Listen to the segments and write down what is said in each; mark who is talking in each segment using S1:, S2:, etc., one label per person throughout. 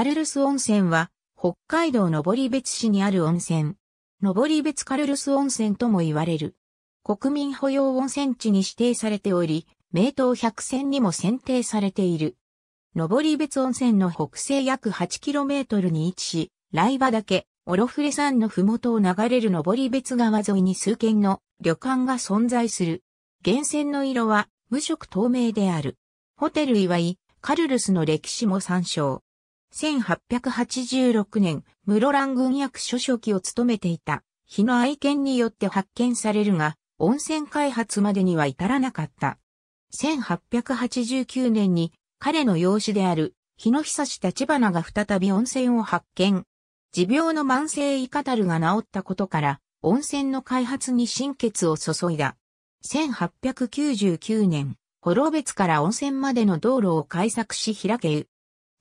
S1: カルルス温泉は、北海道登別市にある温泉。登別カルルス温泉とも言われる。国民保養温泉地に指定されており、名湯百選にも選定されている。登別温泉の北西約 8km に位置し、来場岳、オロフレ山のふもとを流れる登別川沿いに数軒の旅館が存在する。源泉の色は無色透明である。ホテル祝い、カルルスの歴史も参照。1886年、室蘭軍役所書記を務めていた、日の愛犬によって発見されるが、温泉開発までには至らなかった。1889年に、彼の養子である、日の久志立花が再び温泉を発見。持病の慢性イカタルが治ったことから、温泉の開発に心血を注いだ。1899年、幌別から温泉までの道路を開削し開け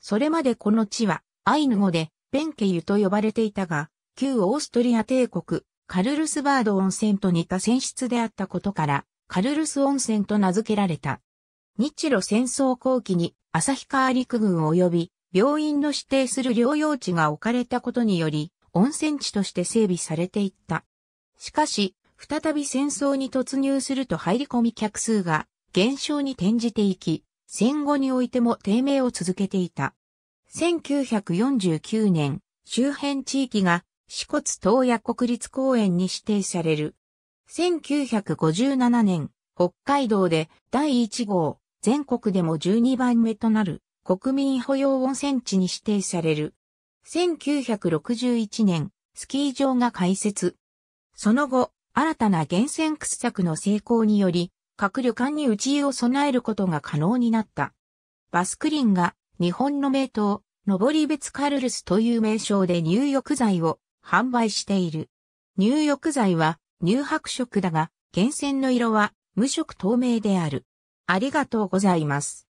S1: それまでこの地は、アイヌ語で、ペンケユと呼ばれていたが、旧オーストリア帝国、カルルスバード温泉と似た泉質であったことから、カルルス温泉と名付けられた。日露戦争後期に旭川陸軍及び病院の指定する療養地が置かれたことにより、温泉地として整備されていった。しかし、再び戦争に突入すると入り込み客数が減少に転じていき、戦後においても低迷を続けていた。1949年、周辺地域が四骨東野国立公園に指定される。1957年、北海道で第1号、全国でも12番目となる国民保養温泉地に指定される。1961年、スキー場が開設。その後、新たな源泉掘削の成功により、各旅館に内湯を備えることが可能になった。バスクリンが日本の名刀、登り別カルルスという名称で入浴剤を販売している。入浴剤は乳白色だが、源泉の色は無色透明である。ありがとうございます。